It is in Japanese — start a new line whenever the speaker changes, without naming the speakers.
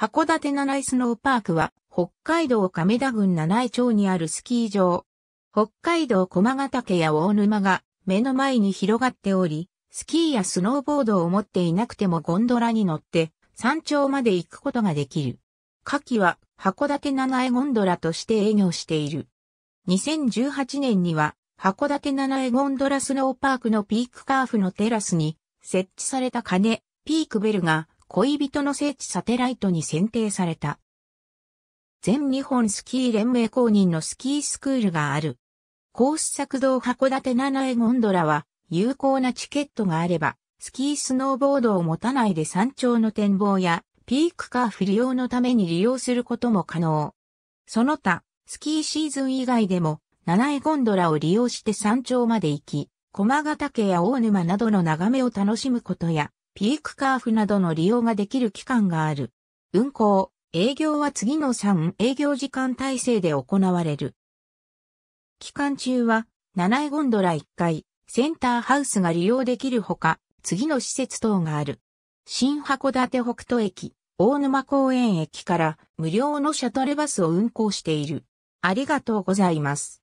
函館七井スノーパークは、北海道亀田郡七井町にあるスキー場。北海道駒ヶ岳や大沼が目の前に広がっており、スキーやスノーボードを持っていなくてもゴンドラに乗って山頂まで行くことができる。夏季は函館七重ゴンドラとして営業している。2018年には函館七重ゴンドラスノーパークのピークカーフのテラスに設置された鐘、ピークベルが恋人の聖地サテライトに選定された。全日本スキー連盟公認のスキースクールがある。コース作動函館七重ゴンドラは、有効なチケットがあれば、スキースノーボードを持たないで山頂の展望や、ピークカーフ利用のために利用することも可能。その他、スキーシーズン以外でも、七重ゴンドラを利用して山頂まで行き、駒ヶ岳や大沼などの眺めを楽しむことや、ピークカーフなどの利用ができる期間がある。運行、営業は次の3営業時間体制で行われる。期間中は、七重ゴンドラ1階、センターハウスが利用できるほか、次の施設等がある。新函館北斗駅、大沼公園駅から無料のシャトルバスを運行している。ありがとうございま
す。